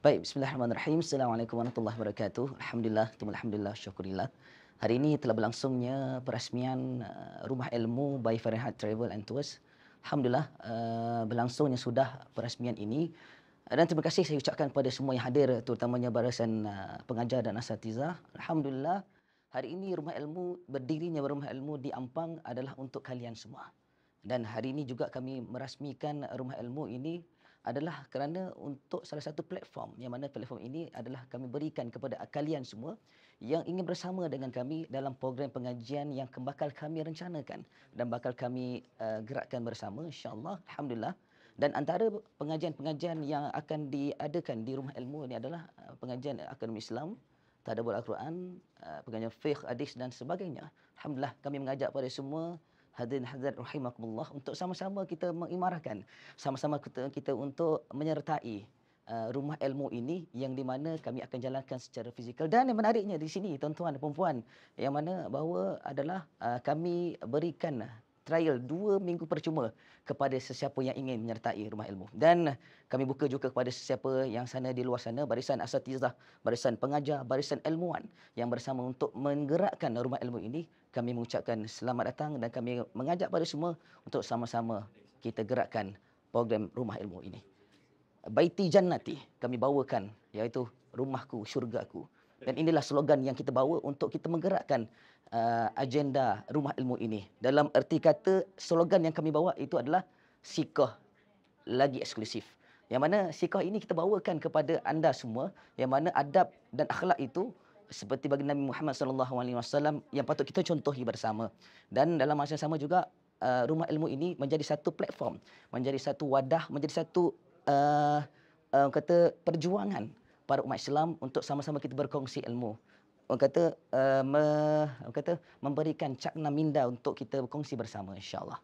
Baik, bismillahirrahmanirrahim. Assalamualaikum warahmatullahi wabarakatuh. Alhamdulillah, alhamdulillah, syukurillah. Hari ini telah berlangsungnya perasmian uh, Rumah Ilmu by Farhat Travel and Tours. Alhamdulillah, uh, berlangsungnya sudah perasmian ini. Uh, dan terima kasih saya ucapkan kepada semua yang hadir, terutamanya barisan pengajar dan asatizah. Alhamdulillah, hari ini Rumah Ilmu, berdirinya Rumah Ilmu di Ampang adalah untuk kalian semua. Dan hari ini juga kami merasmikan Rumah Ilmu ini adalah kerana untuk salah satu platform yang mana platform ini adalah kami berikan kepada kalian semua yang ingin bersama dengan kami dalam program pengajian yang kembakal kami rencanakan dan bakal kami uh, gerakkan bersama insyaallah alhamdulillah dan antara pengajian-pengajian yang akan diadakan di rumah ilmu ini adalah uh, pengajian akademi Islam tadabbur Al-Quran uh, pengajian fiqh hadis dan sebagainya alhamdulillah kami mengajak pada semua hadirin hadirat rahimakumullah untuk sama-sama kita mengimarahkan sama-sama kita, kita untuk menyertai Uh, rumah ilmu ini yang di mana kami akan jalankan secara fizikal dan yang menariknya di sini tuan-tuan dan puan yang mana bahawa adalah uh, kami berikan trial dua minggu percuma kepada sesiapa yang ingin menyertai rumah ilmu. Dan kami buka juga kepada sesiapa yang sana di luar sana, barisan asatizah, barisan pengajar, barisan ilmuwan yang bersama untuk menggerakkan rumah ilmu ini. Kami mengucapkan selamat datang dan kami mengajak pada semua untuk sama-sama kita gerakkan program rumah ilmu ini. Baiti Jannati kami bawakan iaitu rumahku, syurgaku. Dan inilah slogan yang kita bawa untuk kita menggerakkan uh, agenda rumah ilmu ini. Dalam erti kata, slogan yang kami bawa itu adalah Sikoh lagi eksklusif. Yang mana Sikoh ini kita bawakan kepada anda semua. Yang mana adab dan akhlak itu seperti bagi Nabi Muhammad SAW yang patut kita contohi bersama. Dan dalam masa yang sama juga, uh, rumah ilmu ini menjadi satu platform, menjadi satu wadah, menjadi satu uh, uh, kata perjuangan para umat Islam untuk sama-sama kita berkongsi ilmu. Orang kata uh, me, orang kata memberikan cakna minda untuk kita berkongsi bersama Insyaallah,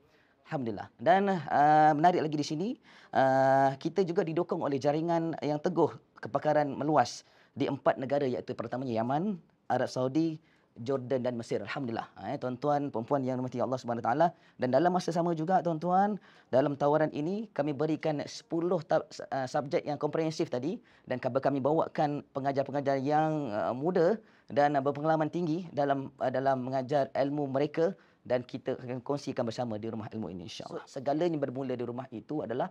Alhamdulillah. Dan uh, menarik lagi di sini, uh, kita juga didukung oleh jaringan yang teguh kepakaran meluas di empat negara iaitu pertamanya Yaman, Arab Saudi, Jordan dan Mesir. Alhamdulillah. Ha, eh, tuan-tuan, perempuan yang dimati Allah Subhanahu Taala dan dalam masa sama juga tuan-tuan, dalam tawaran ini kami berikan 10 uh, eh, subjek yang komprehensif tadi dan kami bawakan pengajar-pengajar yang uh, muda dan uh, berpengalaman tinggi dalam uh, dalam mengajar ilmu mereka dan kita akan kongsikan bersama di rumah ilmu ini insya-Allah. So, Segalanya bermula di rumah itu adalah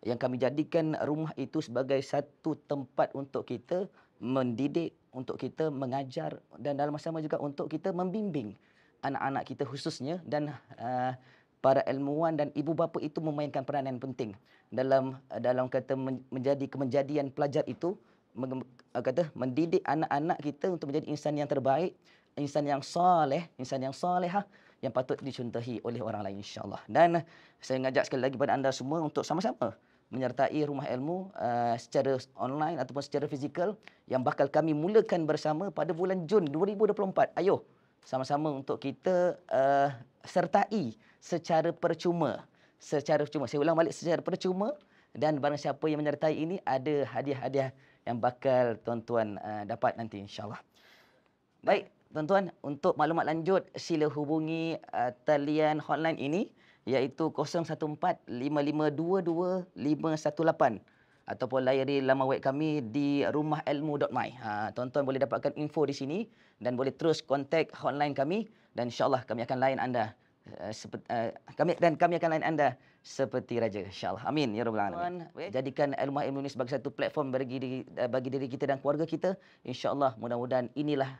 yang kami jadikan rumah itu sebagai satu tempat untuk kita mendidik untuk kita mengajar dan dalam masa sama juga untuk kita membimbing anak-anak kita khususnya dan uh, para ilmuwan dan ibu bapa itu memainkan peranan penting dalam uh, dalam kata menjadi kemenjadian pelajar itu meng- eh, kata mendidik anak-anak kita untuk menjadi insan yang terbaik insan yang soleh insan yang solehah yang patut dicontohi oleh orang lain insyaallah dan saya mengajak sekali lagi kepada anda semua untuk sama-sama menyertai rumah ilmu uh, secara online ataupun secara fizikal yang bakal kami mulakan bersama pada bulan Jun 2024. Ayo sama-sama untuk kita uh, sertai secara percuma. Secara percuma. Saya ulang balik secara percuma dan barang siapa yang menyertai ini ada hadiah-hadiah yang bakal tuan-tuan uh, dapat nanti insyaAllah. Baik, tuan-tuan untuk maklumat lanjut sila hubungi uh, talian hotline ini iaitu 0145522518 ataupun layari laman web kami di rumahilmu.my. Ha, tuan-tuan boleh dapatkan info di sini dan boleh terus kontak hotline kami dan insyaAllah kami akan layan anda eh, eh, kami dan kami akan lain anda seperti raja insyaallah amin ya robbal alamin jadikan ilmu ilmu sebagai satu platform bagi diri, eh, bagi diri kita dan keluarga kita insyaallah mudah-mudahan inilah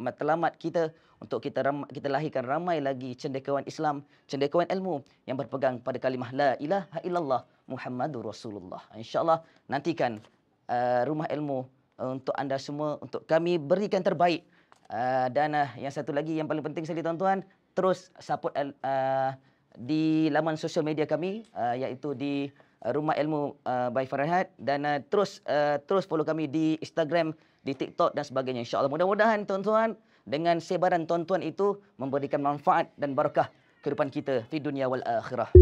matlamat kita untuk kita ram, kita lahirkan ramai lagi cendekiawan Islam, cendekiawan ilmu yang berpegang pada kalimah la ilaha illallah Muhammadur Rasulullah. Insyaallah nantikan uh, rumah ilmu uh, untuk anda semua untuk kami berikan terbaik. Uh, dan uh, yang satu lagi yang paling penting sekali tuan-tuan, terus support uh, di laman sosial media kami uh, iaitu di Uh, rumah Ilmu uh, by Farhad dan uh, terus uh, terus follow kami di Instagram, di TikTok dan sebagainya. Insya-Allah mudah-mudahan tuan-tuan dengan sebaran tuan-tuan itu memberikan manfaat dan barakah kehidupan kita di dunia wal akhirah.